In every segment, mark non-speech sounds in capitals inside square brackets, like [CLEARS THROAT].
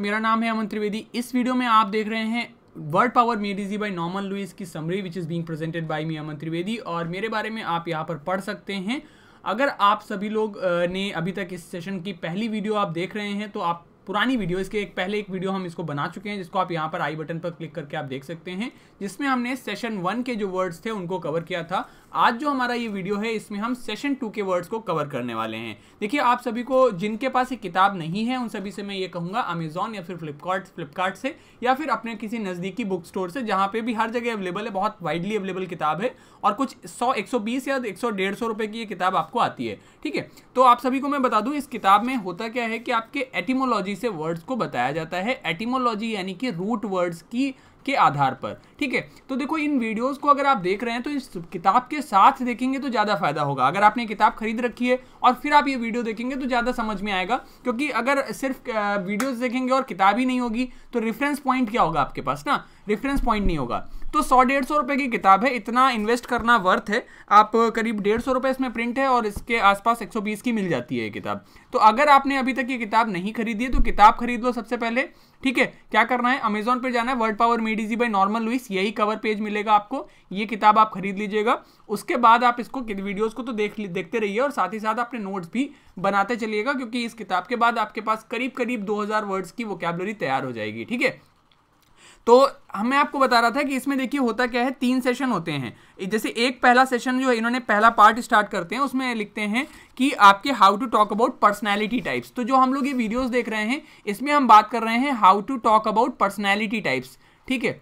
मेरा नाम है अमन त्रिवेदी इस वीडियो में आप देख रहे हैं word power made easy by Norman Lewis की summary which is being presented by me Aman Trivedi और मेरे बारे में आप यहाँ पर पढ़ सकते हैं अगर आप सभी लोग ने अभी तक इस सेशन की पहली वीडियो आप देख रहे हैं तो आप पुरानी वीडियो इसके एक पहले एक वीडियो हम इसको बना चुके हैं जिसको आप यहाँ पर आई बटन पर क्लिक करके आप देख सकते हैं जिसमें हमने सेशन वन के जो वर्ड्स थे उनको कवर किया था आज जो हमारा ये वीडियो है इसमें हम सेशन टू के वर्ड्स को कवर करने वाले हैं देखिए आप सभी को जिनके पास ये किताब नहीं है उन सभी से मैं ये कहूँगा अमेजोन या फिर फ्लिपकार्ट फ्लिपकार्ट से या फिर अपने किसी नज़दीकी बुक स्टोर से जहाँ पे भी हर जगह अवेलेबल है बहुत वाइडली अवेलेबल किताब है और कुछ सौ एक सौ बीस या एक सौ डेढ़ सौ की ये किताब आपको आती है ठीक है तो आप सभी को मैं बता दूँ इस किताब में होता क्या है कि आपके एटीमोलॉजी एटिमोलॉजी से वर्ड्स को बताया जाता है एटिमोलॉजी यानी कि रूट वर्ड्स की के आधार पर ठीक है तो देखो इन वीडियोस को अगर आप देख रहे हैं तो इस किताब के साथ देखेंगे तो ज़्यादा फायदा होगा अगर आपने किताब खरीद रखी है और फिर आप ये वीडियो देखेंगे तो ज़्यादा समझ में आएगा क्योंकि अगर सिर्फ वीडियोस देखेंगे और किताब ही नहीं होगी तो रेफरेंस पॉइंट क्या होगा आपके पास ना रेफरेंस पॉइंट नहीं होगा तो सौ डेढ़ सौ रुपये की किताब है इतना इन्वेस्ट करना वर्थ है आप करीब डेढ़ सौ रुपये इसमें प्रिंट है और इसके आसपास एक सौ बीस की मिल जाती है ये किताब तो अगर आपने अभी तक ये किताब नहीं खरीदी है तो किताब खरीद लो सबसे पहले ठीक है क्या करना है अमेजोन पर जाना है word power made easy by Norman Lewis यही कवर पेज मिलेगा आपको ये किताब आप खरीद लीजिएगा उसके बाद आप इसको वीडियोज़ को तो देख देखते रहिए और साथ ही साथ अपने नोट्स भी बनाते चलिएगा क्योंकि इस किताब के बाद आपके पास करीब करीब 2000 वर्ड्स की वो तैयार हो जाएगी ठीक है तो हमें आपको बता रहा था कि इसमें देखिए होता क्या है तीन सेशन होते हैं जैसे एक पहला सेशन जो है इन्होंने पहला पार्ट स्टार्ट करते हैं उसमें लिखते हैं कि आपके how to talk about personality types तो जो हम लोग ये वीडियोज देख रहे हैं इसमें हम बात कर रहे हैं how to talk about personality types ठीक है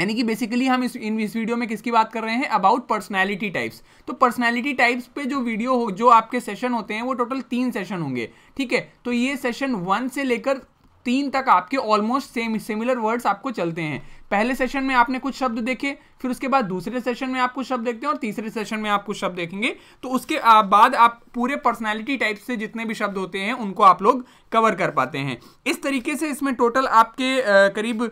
यानी कि बेसिकली हम इस इन इस वीडियो में किसकी बात कर रहे हैं अबाउट पर्सनैलिटी टाइप्स तो पर्सनैलिटी टाइप्स पे जो वीडियो हो जो आपके सेशन होते हैं वो टोटल तीन सेशन होंगे ठीक है तो ये सेशन वन से लेकर तीन तक आपके ऑलमोस्ट सेम सिमिलर वर्ड्स आपको चलते हैं पहले सेशन में आपने कुछ शब्द देखे फिर उसके बाद दूसरे सेशन में आप कुछ शब्द देखते हैं और तीसरे सेशन में आप कुछ शब्द देखेंगे तो उसके बाद आप पूरे पर्सनैलिटी टाइप से जितने भी शब्द होते हैं उनको आप लोग कवर कर पाते हैं इस तरीके से इसमें टोटल आपके करीब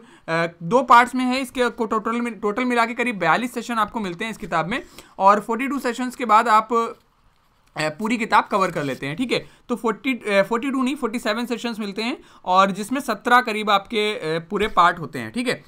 दो पार्ट्स में है इसके टोटल में टोटल मिला के करीब बयालीस सेशन आपको मिलते हैं इस किताब में और फोर्टी टू के बाद आप पूरी किताब कवर कर लेते हैं ठीक है तो 40 फोर्टी टू नहीं 47 सेशंस मिलते हैं और जिसमें 17 करीब आपके पूरे पार्ट होते हैं ठीक है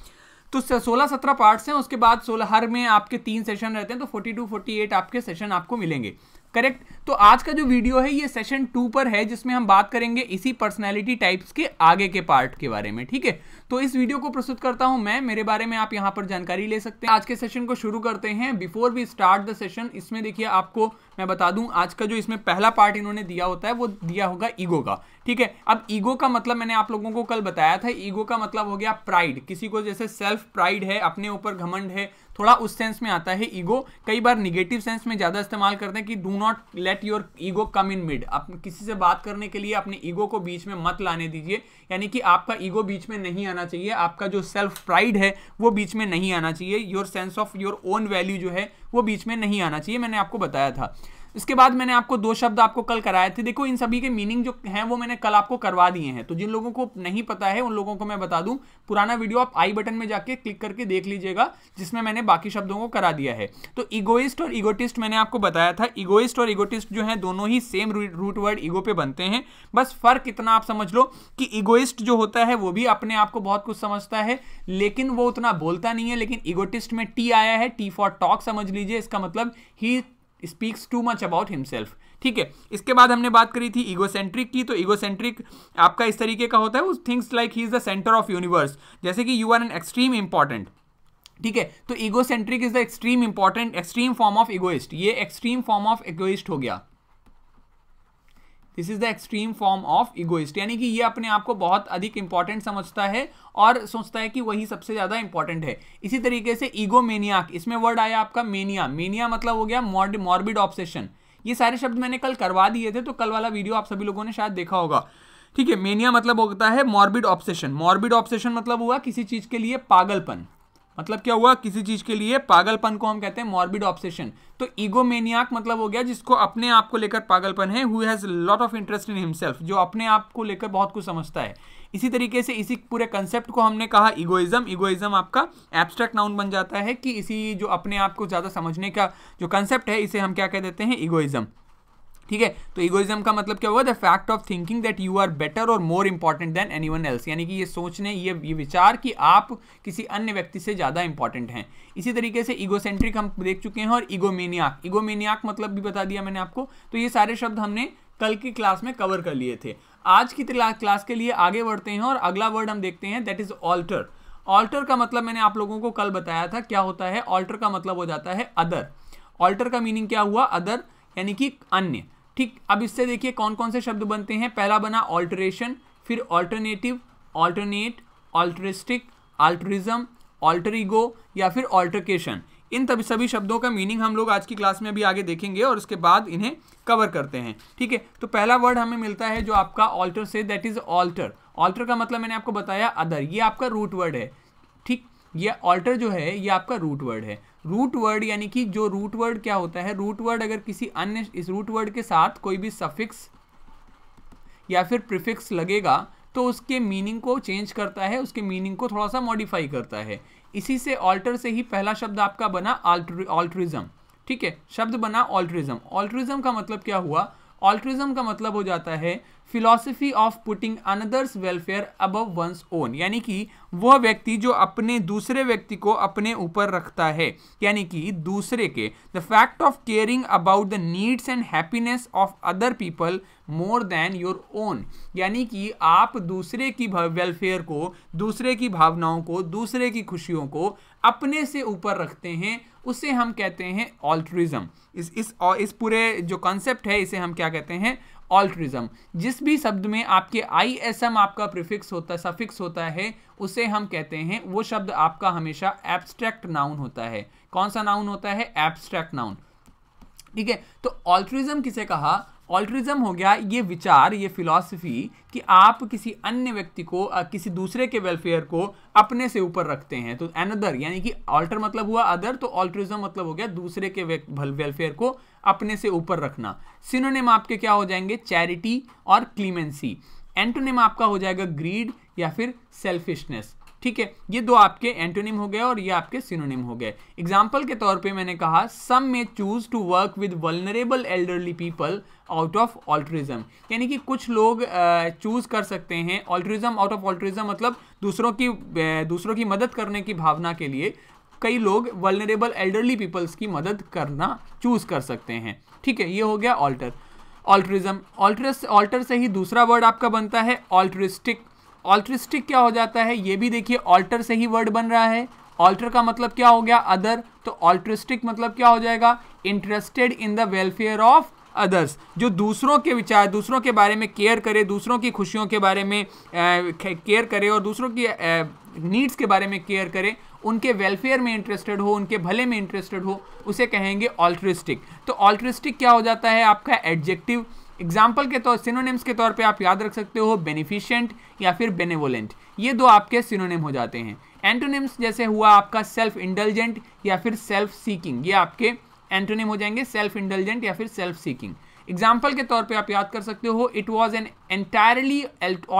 तो सोलह सत्रह पार्ट्स हैं उसके बाद सोलह हर में आपके तीन सेशन रहते हैं तो फोर्टी टू फोर्टी एट आपके सेशन आपको मिलेंगे करेक्ट तो आज का जो वीडियो है ये सेशन टू पर है जिसमें हम बात करेंगे इसी पर्सनैलिटी टाइप्स के आगे के पार्ट के बारे में ठीक है तो इस वीडियो को प्रस्तुत करता हूं मैं मेरे बारे में आप यहां पर जानकारी ले सकते हैं आज के सेशन को शुरू करते हैं before we start the session इसमें देखिए आपको मैं बता दूं आज का जो इसमें पहला पार्ट इन्होंने दिया होता है वो दिया होगा ईगो का ठीक है अब ईगो का मतलब मैंने आप लोगों को कल बताया था ईगो का मतलब हो गया प्राइड किसी को जैसे सेल्फ प्राइड है अपने ऊपर घमंड है थोड़ा उस सेंस में आता है ईगो कई बार निगेटिव सेंस में ज़्यादा इस्तेमाल करते हैं कि do not let your ego come in mid आप किसी से बात करने के लिए अपने ईगो को बीच में मत लाने दीजिए यानी कि आपका ईगो बीच में नहीं आना चाहिए आपका जो सेल्फ प्राइड है वो बीच में नहीं आना चाहिए your sense of your own value जो है वो बीच में नहीं आना चाहिए मैंने आपको बताया था उसके बाद मैंने आपको दो शब्द आपको कल कराए थे देखो इन सभी के मीनिंग जो हैं वो मैंने कल आपको करवा दिए हैं तो जिन लोगों को नहीं पता है उन लोगों को मैं बता दूं पुराना वीडियो आप आई बटन में जाके क्लिक करके देख लीजिएगा जिसमें मैंने बाकी शब्दों को करा दिया है तो इगोइस्ट और इगोटिस्ट मैंने आपको बताया था इगोइस्ट और इगोटिस्ट जो है दोनों ही सेम रूट वर्ड ईगो पे बनते हैं बस फर्क इतना आप समझ लो कि इगोइस्ट जो होता है वो भी अपने आप को बहुत कुछ समझता है लेकिन वो उतना बोलता नहीं है लेकिन इगोटिस्ट में टी आया है टी फॉर टॉक समझ लीजिए इसका मतलब ही speaks too much about himself ठीक है इसके बाद हमने बात करी थी इगोसेंट्रिक की तो इगोसेंट्रिक आपका इस तरीके का होता है वो things like he is the centre of universe जैसे कि you are an extreme important ठीक है तो egocentric is the extreme important extreme form of egoist ये एक्सट्रीम फॉर्म ऑफ इगोइस्ट हो गया this is the extreme form of egoist यानी कि ये अपने आप को बहुत अधिक इंपॉर्टेंट समझता है और सोचता है कि वही सबसे ज़्यादा इंपॉर्टेंट है इसी तरीके से ईगोमेनियाक इसमें वर्ड आया आपका मेनिया मेनिया मतलब हो गया मॉर्बिड ऑब्सेशन ये सारे शब्द मैंने कल करवा दिए थे तो कल वाला वीडियो आप सभी लोगों ने शायद देखा होगा ठीक है मेनिया मतलब होता है मॉर्बिड ऑब्सेशन मॉर्बिड ऑब्सेशन मतलब हुआ किसी चीज़ के लिए पागलपन मतलब क्या हुआ किसी चीज के लिए पागलपन को हम कहते हैं मॉर्बिड ऑब्सेशन तो ईगोमेनियाक मतलब हो गया जिसको अपने आप को लेकर पागलपन है who has lot of interest in himself जो अपने आप को लेकर बहुत कुछ समझता है इसी तरीके से इसी पूरे कंसेप्ट को हमने कहा इगोइज्म इगोइज्म आपका एब्स्ट्रैक्ट नाउन बन जाता है कि इसी जो अपने आप को ज़्यादा समझने का जो कंसेप्ट है इसे हम क्या कह देते हैं इगोइज्म ठीक है तो ईगोइज्म का मतलब क्या हुआ the fact of thinking that you are better or more important than anyone else यानी कि ये सोचने ये ये विचार कि आप किसी अन्य व्यक्ति से ज़्यादा इंपॉर्टेंट हैं इसी तरीके से इगोसेंट्रिक हम देख चुके हैं और इगोमेनियाक इगोमेनियाक मतलब भी बता दिया मैंने आपको तो ये सारे शब्द हमने कल की क्लास में कवर कर लिए थे आज की क्लास के लिए आगे बढ़ते हैं और अगला वर्ड हम देखते हैं दैट इज़ ऑल्टर ऑल्टर का मतलब मैंने आप लोगों को कल बताया था क्या होता है ऑल्टर का मतलब हो जाता है अदर ऑल्टर का मीनिंग क्या हुआ अदर यानी कि अन्य ठीक अब इससे देखिए कौन कौन से शब्द बनते हैं पहला बना ऑल्ट्रेशन फिर ऑल्टरनेटिव ऑल्टरनेट ऑल्टरिस्टिक ऑल्टरिज्म ऑल्टरिगो या फिर ऑल्टरकेशन इन तभी सभी शब्दों का मीनिंग हम लोग आज की क्लास में अभी आगे देखेंगे और उसके बाद इन्हें कवर करते हैं ठीक है तो पहला वर्ड हमें मिलता है जो आपका alter say that is alter alter का मतलब मैंने आपको बताया अदर ये आपका रूट वर्ड है ठीक ये ऑल्टर जो है ये आपका रूट वर्ड है रूट वर्ड यानी कि जो रूट वर्ड क्या होता है रूट वर्ड अगर किसी अन्य इस रूट वर्ड के साथ कोई भी सफिक्स या फिर प्रिफिक्स लगेगा तो उसके मीनिंग को चेंज करता है उसके मीनिंग को थोड़ा सा मॉडिफाई करता है इसी से ऑल्टर से ही पहला शब्द आपका बना ऑल्ट्रिज्म ठीक है शब्द बना ऑल्ट्रिज्म ऑल्ट्रिज्म का मतलब क्या हुआ ऑल्ट्रिज्म का मतलब हो जाता है philosophy of putting others welfare above one's own यानी कि वह व्यक्ति जो अपने दूसरे व्यक्ति को अपने ऊपर रखता है यानी कि दूसरे के the fact of caring about the needs and happiness of other people more than your own यानी कि आप दूसरे की वेलफेयर को दूसरे की भावनाओं को दूसरे की खुशियों को अपने से ऊपर रखते हैं उसे हम कहते हैं ऑल्ट्रिज्म इस इस इस पूरे जो कॉन्सेप्ट है इसे हम क्या कहते हैं ऑल्ट्रिज्म जिस भी शब्द में आपके आई एस एम आपका प्रिफिक्स होता है सफिक्स होता है उसे हम कहते हैं वो शब्द आपका हमेशा एब्स्ट्रैक्ट नाउन होता है कौन सा नाउन होता है एब्स्ट्रैक्ट नाउन ठीक है तो ऑल्ट्रिज्म किसे कहा ऑल्ट्रिज्म हो गया ये विचार ये फिलॉसफी कि आप किसी अन्य व्यक्ति को किसी दूसरे के वेलफेयर को अपने से ऊपर रखते हैं तो अनदर यानी कि ऑल्टर मतलब हुआ अदर तो ऑल्ट्रिज्म मतलब हो गया दूसरे के वेलफेयर को अपने से ऊपर रखना सिनोनेम आपके क्या हो जाएंगे चैरिटी और क्लीमेंसी एंटोनेम आपका हो जाएगा ग्रीड या फिर सेल्फिशनेस ठीक है ये दो आपके एंटोनिम हो गए और ये आपके सिनोनिम हो गए एग्जाम्पल के तौर पे मैंने कहा some men choose to work with vulnerable elderly people out of altruism यानी कि कुछ लोग चूज कर सकते हैं ऑल्ट्रिज्म आउट ऑफ ऑल्ट्रिज्म मतलब दूसरों की दूसरों की मदद करने की भावना के लिए कई लोग वलनरेबल एल्डरली पीपल्स की मदद करना चूज कर सकते हैं ठीक है ये हो गया ऑल्टर ऑल्ट्रिज्म ऑल्टर ऑल्टर से ही दूसरा वर्ड आपका बनता है ऑल्ट्रिस्टिक ऑल्ट्रिस्टिक क्या हो जाता है ये भी देखिए ऑल्टर से ही वर्ड बन रहा है ऑल्टर का मतलब क्या हो गया अदर तो ऑल्ट्रिस्टिक मतलब क्या हो जाएगा interested in the welfare of others जो दूसरों के विचार दूसरों के बारे में केयर करे दूसरों की खुशियों के बारे में केयर करे और दूसरों की नीड्स के बारे में केयर करे उनके वेलफेयर में इंटरेस्टेड हो उनके भले में इंटरेस्टेड हो उसे कहेंगे ऑल्ट्रिस्टिक तो ऑल्ट्रिस्टिक क्या हो जाता है आपका एडजेक्टिव एग्जाम्पल के तौर सिनोनिम्स के तौर पे आप याद रख सकते हो बेनिफिशेंट या फिर बेनेवोलेंट ये दो आपके सिनोनिम हो जाते हैं एंटोनिम्स जैसे हुआ आपका सेल्फ इंडलजेंट या फिर सेल्फ सीकिंग ये आपके एंटोनिम हो जाएंगे सेल्फ इंडलजेंट या फिर सेल्फ सीकिंग एग्जाम्पल के तौर पे आप याद कर सकते हो it was an entirely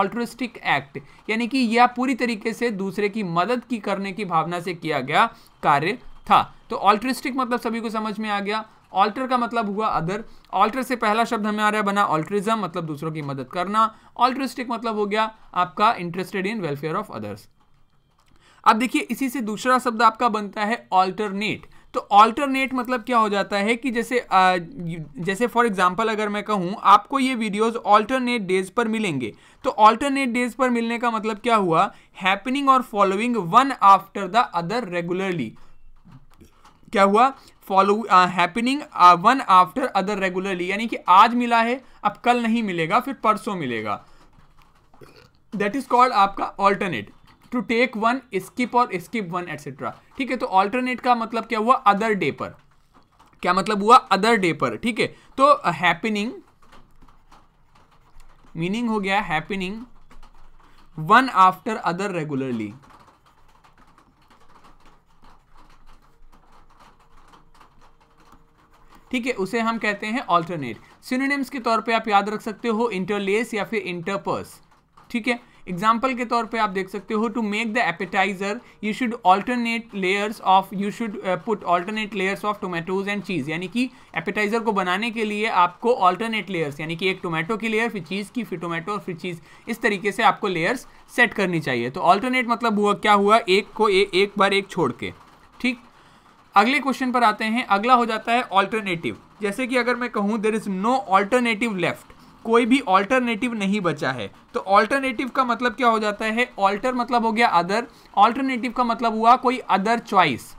altruistic act यानी कि यह पूरी तरीके से दूसरे की मदद की करने की भावना से किया गया कार्य था तो ऑल्ट्रिस्टिक मतलब सभी को समझ में आ गया ऑल्टर का मतलब हुआ अदर ऑल्टर से पहला शब्द हमें आ रहा है बना ऑल्ट्रिज्म मतलब दूसरों की मदद करना ऑल्ट्रिस्टिक मतलब हो गया आपका interested in welfare of others अब देखिए इसी से दूसरा शब्द आपका बनता है ऑल्टरनेट तो ऑल्टरनेट मतलब क्या हो जाता है कि जैसे आ, जैसे फॉर एग्जांपल अगर मैं कहूँ आपको ये वीडियोस ऑल्टरनेट डेज पर मिलेंगे तो ऑल्टरनेट डेज पर मिलने का मतलब क्या हुआ happening or following one after the other regularly क्या हुआ follow happening one after other regularly यानी कि आज मिला है अब कल नहीं मिलेगा फिर परसों मिलेगा दैट इज कॉल्ड आपका alternate to take one skip और स्किप वन एटसेट्रा ठीक है तो ऑल्टरनेट का मतलब क्या हुआ अदर डे पर क्या मतलब हुआ अदर डे पर ठीक है तो हैपनिंग uh, मीनिंग हो गया happening one after other regularly ठीक है उसे हम कहते हैं ऑल्टरनेट सिनोनिम्स के तौर पे आप याद रख सकते हो इंटरलेस या फिर इंटरपर्स ठीक है एग्जाम्पल के तौर पे आप देख सकते हो to make the appetizer you should alternate layers of you should put alternate layers of tomatoes and cheese यानी कि एपेटाइजर को बनाने के लिए आपको ऑल्टरनेट लेयर्स यानी कि एक टोमेटो की लेयर फिर चीज़ की फिर टोमेटो और फिर चीज़ इस तरीके से आपको लेयर्स सेट करनी चाहिए तो ऑल्टरनेट मतलब हुआ क्या हुआ एक को ए, एक बार एक छोड़ के ठीक अगले क्वेश्चन पर आते हैं अगला हो जाता है ऑल्टरनेटिव जैसे कि अगर मैं कहूँ there is no alternative left कोई भी ऑल्टरनेटिव नहीं बचा है तो ऑल्टरनेटिव का मतलब क्या हो जाता है ऑल्टर मतलब हो गया अदर ऑल्टरनेटिव का मतलब हुआ कोई अदर चॉइस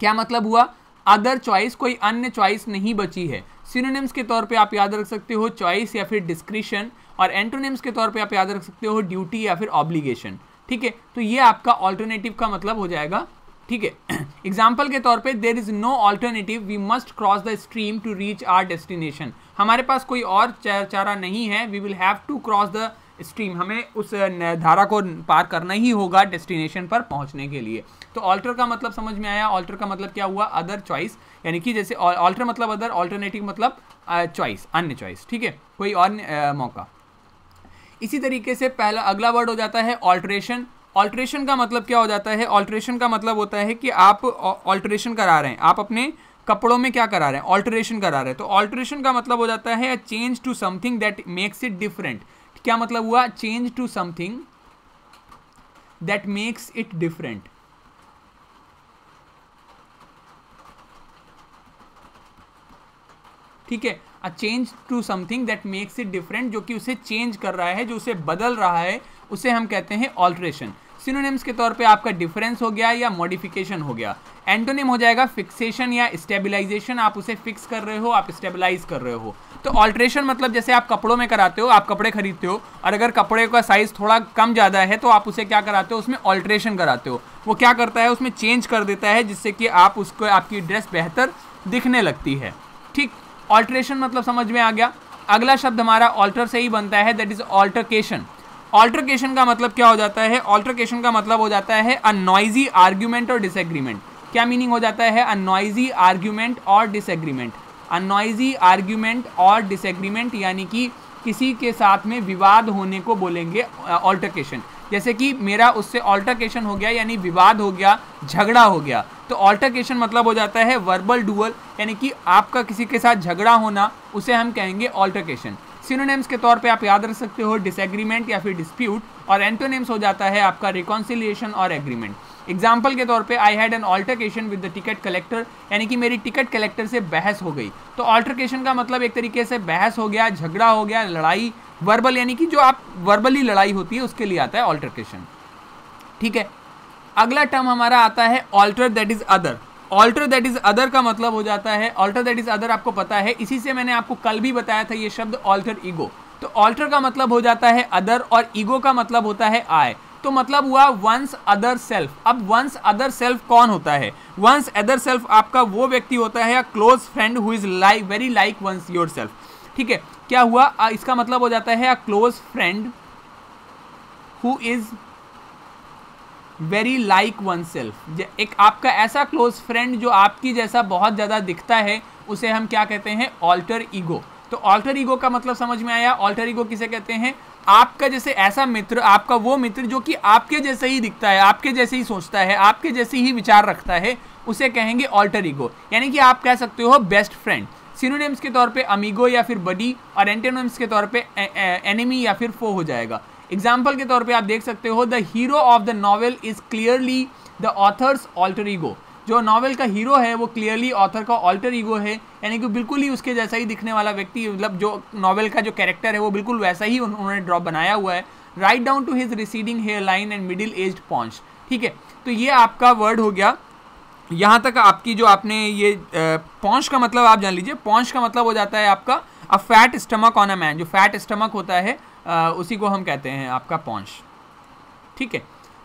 क्या मतलब हुआ अदर चॉइस कोई अन्य चॉइस नहीं बची है सिनोनिम्स के तौर पे आप याद रख सकते हो चॉइस या फिर डिस्क्रिशन और एंटोनिम्स के तौर पे आप याद रख सकते हो ड्यूटी या फिर ऑब्लिगेशन ठीक है तो ये आपका ऑल्टरनेटिव का मतलब हो जाएगा ठीक है एग्जाम्पल [CLEARS THROAT] के तौर पे there is no alternative we must cross the stream to reach our destination हमारे पास कोई और चारा नहीं है we will have to cross the stream हमें उस धारा को पार करना ही होगा डेस्टिनेशन पर पहुंचने के लिए तो ऑल्टर का मतलब समझ में आया ऑल्टर का मतलब क्या हुआ अदर चॉइस यानी कि जैसे ऑल्टर मतलब अदर ऑल्टरनेटिव मतलब चॉइस अन्य चॉइस ठीक है कोई और मौका इसी तरीके से पहला अगला वर्ड हो जाता है ऑल्ट्रेशन ऑल्ट्रेशन का मतलब क्या हो जाता है ऑल्ट्रेशन का मतलब होता है कि आप ऑल्ट्रेशन करा रहे हैं आप अपने कपड़ों में क्या करा रहे हैं ऑल्ट्रेशन करा रहे हैं तो ऑल्ट्रेशन का मतलब हो जाता है change to something that makes it different क्या मतलब हुआ change to something that makes it different ठीक है a change to something that makes it different जो कि उसे चेंज कर रहा है जो उसे बदल रहा है उसे हम कहते हैं ऑल्ट्रेशन सिनोनिम्स के तौर पे आपका डिफरेंस हो गया या मॉडिफिकेशन हो गया एंटोनिम हो जाएगा फिक्सेशन या स्टेबलाइजेशन आप उसे फिक्स कर रहे हो आप स्टेबिलाईज कर रहे हो तो ऑल्ट्रेशन मतलब जैसे आप कपड़ों में कराते हो आप कपड़े खरीदते हो और अगर कपड़े का साइज थोड़ा कम ज़्यादा है तो आप उसे क्या कराते हो उसमें ऑल्ट्रेशन कराते हो वो क्या करता है उसमें चेंज कर देता है जिससे कि आप उसको आपकी ड्रेस बेहतर दिखने लगती है ठीक ऑल्ट्रेशन मतलब समझ में आ गया अगला शब्द हमारा ऑल्टर से ही बनता है दैट इज़ ऑल्टरकेशन ऑल्ट्रकेशन का मतलब क्या हो जाता है ऑल्ट्रकेशन का मतलब हो जाता है a noisy argument or disagreement क्या मीनिंग हो जाता है a noisy argument or disagreement a noisy argument or disagreement यानी कि किसी के साथ में विवाद होने को बोलेंगे ऑल्टरकेशन जैसे कि मेरा उससे ऑल्टरकेशन हो गया यानी विवाद हो गया झगड़ा हो गया तो ऑल्टरकेशन मतलब हो जाता है वर्बल डुअल यानी कि आपका किसी के साथ झगड़ा होना उसे हम कहेंगे ऑल्ट्रकेशन सिनोनेम्स के तौर पे आप याद रख सकते हो डिसएग्रीमेंट या फिर डिस्प्यूट और एंटोनेम्स हो जाता है आपका रिकॉन्सिलिएशन और एग्रीमेंट एग्जाम्पल के तौर पे I had an altercation with the ticket collector यानी कि मेरी टिकट कलेक्टर से बहस हो गई तो ऑल्टरकेशन का मतलब एक तरीके से बहस हो गया झगड़ा हो गया लड़ाई वर्बल यानी कि जो आप वर्बली लड़ाई होती है उसके लिए आता है ऑल्टरकेशन ठीक है अगला टर्म हमारा आता है alter that is other alter that is other का मतलब हो जाता है ऑल्टर दैट इज अदर आपको पता है इसी से मैंने आपको कल भी बताया था ये शब्द ऑल्टर ईगो तो ऑल्टर का मतलब हो जाता है अदर और ईगो का मतलब होता है आय तो मतलब हुआ वंस अदर सेल्फ अब वंस अदर सेल्फ कौन होता है वंस अदर सेल्फ आपका वो व्यक्ति होता है या close friend who is like very like one's yourself ठीक है क्या हुआ इसका मतलब हो जाता है a close friend who is very like oneself एक आपका ऐसा क्लोज फ्रेंड जो आपकी जैसा बहुत ज़्यादा दिखता है उसे हम क्या कहते हैं ऑल्टर ईगो तो ऑल्टर ईगो का मतलब समझ में आया ऑल्टर ईगो किसे कहते हैं आपका जैसे ऐसा मित्र आपका वो मित्र जो कि आपके जैसे ही दिखता है आपके जैसे ही सोचता है आपके जैसे ही विचार रखता है उसे कहेंगे ऑल्टर ईगो यानी कि आप कह सकते हो बेस्ट फ्रेंड सिनोनिम्स के तौर पे अमीगो या फिर बडी और एंटेनोम्स के तौर पे एनिमी या फिर फो हो जाएगा एग्जाम्पल के तौर पर आप देख सकते हो the hero of the novel is clearly the author's alter ego जो नॉवेल का हीरो है वो क्लियरली ऑथर का ऑल्टर ईगो है यानी कि बिल्कुल ही उसके जैसा ही दिखने वाला व्यक्ति मतलब जो नॉवल का जो कैरेक्टर है वो बिल्कुल वैसा ही उन्होंने ड्रॉप बनाया हुआ है right down to his receding hair line and middle age paunch ठीक है तो ये आपका वर्ड हो गया यहाँ तक आपकी जो आपने ये पॉन्च का मतलब आप जान लीजिए पॉन्च का मतलब हो जाता है आपका a fat stomach on a man जो फैट स्टमक होता है उसी को हम कहते हैं आपका पॉन्श ठीक है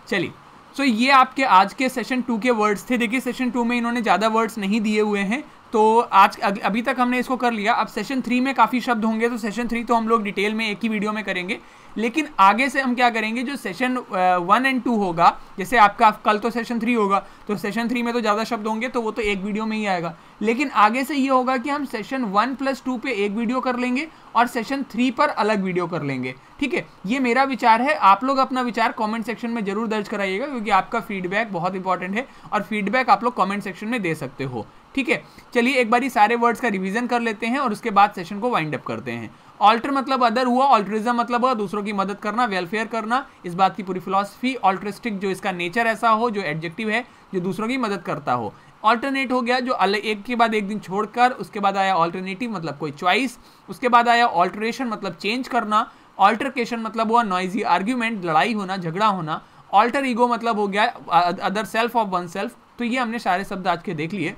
चलिए सो so, ये आपके आज के सेशन टू के वर्ड्स थे देखिए सेशन टू में इन्होंने ज़्यादा वर्ड्स नहीं दिए हुए हैं तो आज अभी तक हमने इसको कर लिया अब सेशन थ्री में काफ़ी शब्द होंगे तो सेशन थ्री तो हम लोग डिटेल में एक ही वीडियो में करेंगे लेकिन आगे से हम क्या करेंगे जो सेशन वन एंड टू होगा जैसे आपका कल तो सेशन थ्री होगा तो सेशन थ्री में तो ज़्यादा शब्द होंगे तो वो तो एक वीडियो में ही आएगा लेकिन आगे से ये होगा कि हम सेशन वन प्लस टू पर एक वीडियो कर लेंगे और सेशन थ्री पर अलग वीडियो कर लेंगे ठीक है ये मेरा विचार है आप लोग अपना विचार कमेंट सेक्शन में जरूर दर्ज कराइएगा क्योंकि आपका फीडबैक बहुत इंपॉर्टेंट है और फीडबैक आप लोग कमेंट सेक्शन में दे सकते हो ठीक है चलिए एक बार सारे वर्ड्स का रिविजन कर लेते हैं और उसके बाद सेशन को वाइंड अप करते हैं ऑल्टर मतलब अदर हुआ ऑल्टरिज्म मतलब हुआ दूसरों दूसरों की मदद करना वेलफेयर करना इस बात की पूरी फिलोसफी ऑल्ट्रिस्टिक जो इसका नेचर ऐसा हो जो एडजेक्टिव है जो दूसरों की मदद करता हो ऑल्टरनेट हो गया जो एक के बाद एक दिन छोड़कर उसके बाद आया ऑल्टरनेटिव मतलब कोई चॉइस उसके बाद आया ऑल्टरेशन मतलब चेंज करना ऑल्टरकेशन मतलब हुआ नॉइजी आर्ग्यूमेंट लड़ाई होना झगड़ा होना ऑल्टर ईगो मतलब हो गया other self of oneself तो ये हमने सारे शब्द आज के देख लिए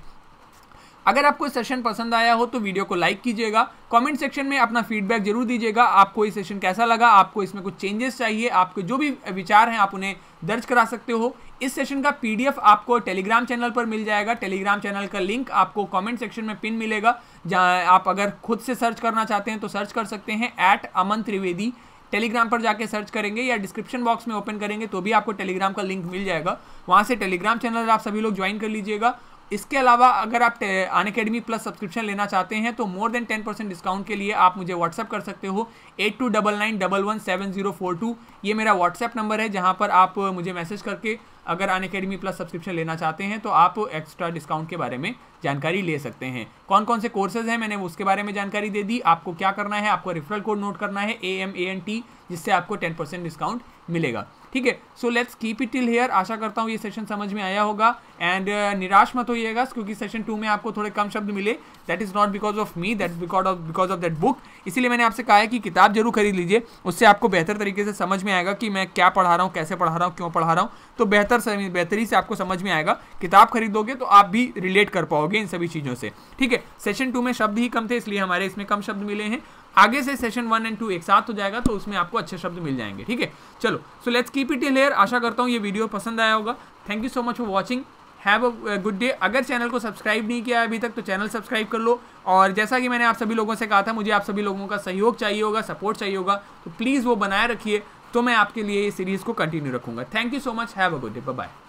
अगर आपको सेशन पसंद आया हो तो वीडियो को लाइक कीजिएगा कमेंट सेक्शन में अपना फीडबैक जरूर दीजिएगा आपको ये सेशन कैसा लगा आपको इसमें कुछ चेंजेस चाहिए आपके जो भी विचार हैं आप उन्हें दर्ज करा सकते हो इस सेशन का पीडीएफ आपको टेलीग्राम चैनल पर मिल जाएगा टेलीग्राम चैनल का लिंक आपको कमेंट सेक्शन में पिन मिलेगा जहाँ आप अगर खुद से सर्च करना चाहते हैं तो सर्च कर सकते हैं ऐट अमन त्रिवेदी टेलीग्राम पर जाके सर्च करेंगे या डिस्क्रिप्शन बॉक्स में ओपन करेंगे तो भी आपको टेलीग्राम का लिंक मिल जाएगा वहाँ से टेलीग्राम चैनल आप सभी लोग ज्वाइन कर लीजिएगा इसके अलावा अगर आप अन अकेडमी प्लस सब्सक्रिप्शन लेना चाहते हैं तो more than ten percent discount के लिए आप मुझे व्हाट्सअप कर सकते हो at two double nine double one seven zero four two ये मेरा व्हाट्सएप नंबर है जहाँ पर आप मुझे मैसेज करके अगर अन अकेडमी प्लस सब्सक्रिप्शन लेना चाहते हैं तो आप एक्स्ट्रा डिस्काउंट के बारे में जानकारी ले सकते हैं कौन कौन से कोर्सेज हैं मैंने उसके बारे में जानकारी दे दी आपको क्या करना है आपको रेफरल कोड नोट करना है A M A N T जिससे आपको टेन परसेंट डिस्काउंट मिलेगा ठीक है so let's keep it till here आशा करता हूँ ये सेशन समझ में आया होगा एंड uh, निराश मत होइएगा क्योंकि सेशन टू में आपको थोड़े कम शब्द मिले that is not because of me that because of because of that book इसीलिए मैंने आपसे कहा है कि किताब जरूर खरीद लीजिए उससे आपको बेहतर तरीके से समझ में आएगा कि मैं क्या पढ़ा रहा हूँ कैसे पढ़ा रहा हूँ क्यों पढ़ा रहा हूँ तो बेहतर बेहतरी से आपको समझ में आएगा किताब खरीदोगे तो आप भी रिलेट कर पाओगे इन सभी चीज़ों से ठीक है सेशन टू में शब्द ही कम थे इसलिए हमारे इसमें कम शब्द मिले हैं आगे से सेशन वन एंड टू एक साथ हो जाएगा तो उसमें आपको अच्छे शब्द मिल जाएंगे ठीक है चलो so let's keep it in आशा करता हूँ ये वीडियो पसंद आया होगा thank you so much for watching have a good day अगर चैनल को सब्सक्राइब नहीं किया है अभी तक तो चैनल सब्सक्राइब कर लो और जैसा कि मैंने आप सभी लोगों से कहा था मुझे आप सभी लोगों का सहयोग चाहिए होगा सपोर्ट चाहिए होगा तो प्लीज़ वो बनाए रखिए तो मैं आपके लिए ये सीरीज़ को कंटिन्यू रखूँगा thank you so much have a good day bye